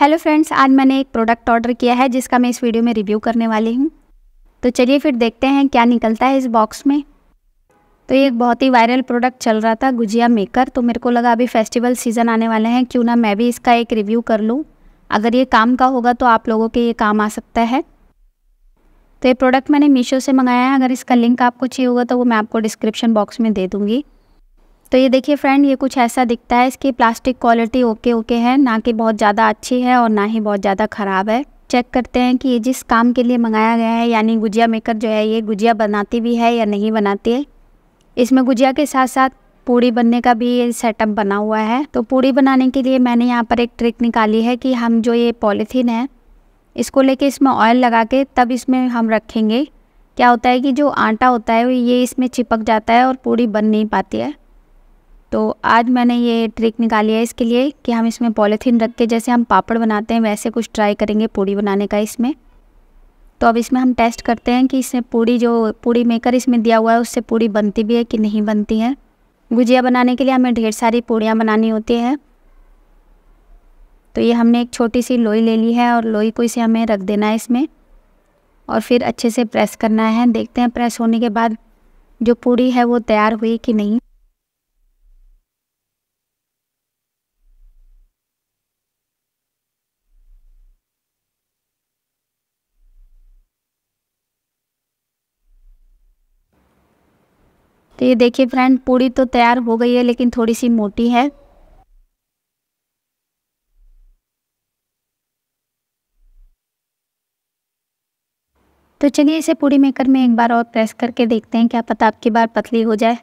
hello friends आज मैंने एक प्रोडक्ट ऑर्डर किया है जिसका मैं इस वीडियो में रिव्यू करने वाली हूँ तो चलिए फिर देखते हैं क्या निकलता है इस बॉक्स में तो ये एक बहुत ही वायरल प्रोडक्ट चल रहा था गुजिया मेकर तो मेरे को लगा अभी फेस्टिवल सीज़न आने वाले हैं क्यों ना मैं भी इसका एक रिव्यू कर लूँ अगर ये काम का होगा तो आप लोगों के ये काम आ सकता है तो ये प्रोडक्ट मैंने मीशो से मंगाया है अगर इसका लिंक आपको चाहिए होगा तो वो मैं आपको डिस्क्रिप्शन बॉक्स में दे दूँगी तो ये देखिए फ्रेंड ये कुछ ऐसा दिखता है इसकी प्लास्टिक क्वालिटी ओके ओके है ना कि बहुत ज़्यादा अच्छी है और ना ही बहुत ज़्यादा ख़राब है चेक करते हैं कि ये जिस काम के लिए मंगाया गया है यानी गुजिया मेकर जो है ये गुजिया बनाती भी है या नहीं बनाती है इसमें गुजिया के साथ साथ पूड़ी बनने का भी ये सेटअप बना हुआ है तो पूड़ी बनाने के लिए मैंने यहाँ पर एक ट्रिक निकाली है कि हम जो ये पॉलीथीन है इसको लेके इसमें ऑयल लगा के तब इसमें हम रखेंगे क्या होता है कि जो आटा होता है ये इसमें चिपक जाता है और पूड़ी बन नहीं पाती है तो आज मैंने ये ट्रिक निकाली है इसके लिए कि हम इसमें पॉलीथीन रख के जैसे हम पापड़ बनाते हैं वैसे कुछ ट्राई करेंगे पूड़ी बनाने का इसमें तो अब इसमें हम टेस्ट करते हैं कि इसमें पूड़ी जो पूड़ी मेकर इसमें दिया हुआ है उससे पूड़ी बनती भी है कि नहीं बनती है गुजिया बनाने के लिए हमें ढेर सारी पूड़ियाँ बनानी होती हैं तो ये हमने एक छोटी सी लोई ले ली है और लोई को इसे हमें रख देना है इसमें और फिर अच्छे से प्रेस करना है देखते हैं प्रेस होने के बाद जो पूड़ी है वो तैयार हुई कि नहीं तो ये देखिए फ्रेंड पूड़ी तो तैयार हो गई है लेकिन थोड़ी सी मोटी है तो चलिए इसे पूड़ी मेकर में एक बार और प्रेस करके देखते हैं क्या पता आपकी बार पतली हो जाए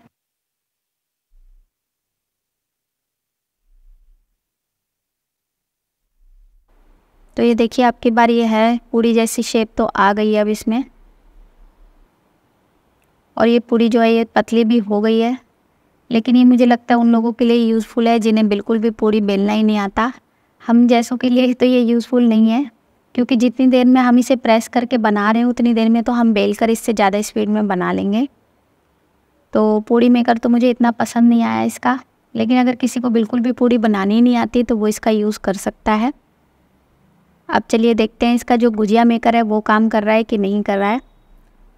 तो ये देखिए आपकी बार ये है पूड़ी जैसी शेप तो आ गई है अब इसमें और ये पूरी जो है ये पतली भी हो गई है लेकिन ये मुझे लगता है उन लोगों के लिए यूज़फुल है जिन्हें बिल्कुल भी पूरी बेलना ही नहीं आता हम जैसों के लिए तो ये यूज़फुल नहीं है क्योंकि जितनी देर में हम इसे प्रेस करके बना रहे हैं उतनी देर में तो हम बेल कर इससे ज़्यादा स्पीड में बना लेंगे तो पूड़ी मेकर तो मुझे इतना पसंद नहीं आया इसका लेकिन अगर किसी को बिल्कुल भी पूड़ी बनानी नहीं आती तो वो इसका यूज़ कर सकता है अब चलिए देखते हैं इसका जो गुजिया मेकर है वो काम कर रहा है कि नहीं कर रहा है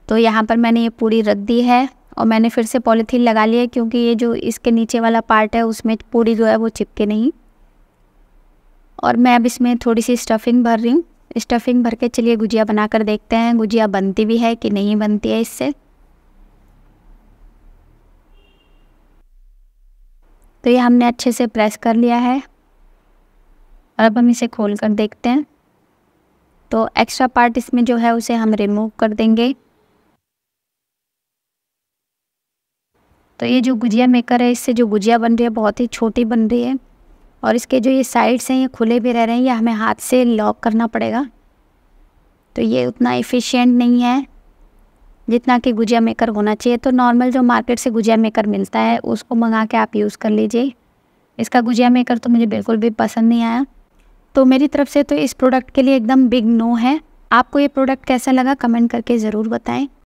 तो यहाँ पर मैंने ये पूरी रख दी है और मैंने फिर से पॉलीथीन लगा लिया है क्योंकि ये जो इसके नीचे वाला पार्ट है उसमें पूरी जो है वो चिपके नहीं और मैं अब इसमें थोड़ी सी स्टफिंग भर रही हूँ स्टफिंग भर के चलिए गुजिया बनाकर देखते हैं गुजिया बनती भी है कि नहीं बनती है इससे तो ये हमने अच्छे से प्रेस कर लिया है और अब हम इसे खोल कर देखते हैं तो एक्स्ट्रा पार्ट इसमें जो है उसे हम रिमूव कर देंगे तो ये जो गुजिया मेकर है इससे जो गुजिया बन रही है बहुत ही छोटी बन रही है और इसके जो ये साइड्स हैं ये खुले भी रह रहे हैं ये हमें हाथ से लॉक करना पड़ेगा तो ये उतना इफ़िशेंट नहीं है जितना कि गुजिया मेकर होना चाहिए तो नॉर्मल जो मार्केट से गुजिया मेकर मिलता है उसको मंगा के आप यूज़ कर लीजिए इसका गुजिया मेकर तो मुझे बिल्कुल भी पसंद नहीं आया तो मेरी तरफ से तो इस प्रोडक्ट के लिए एकदम बिग नो है आपको ये प्रोडक्ट कैसा लगा कमेंट करके ज़रूर बताएं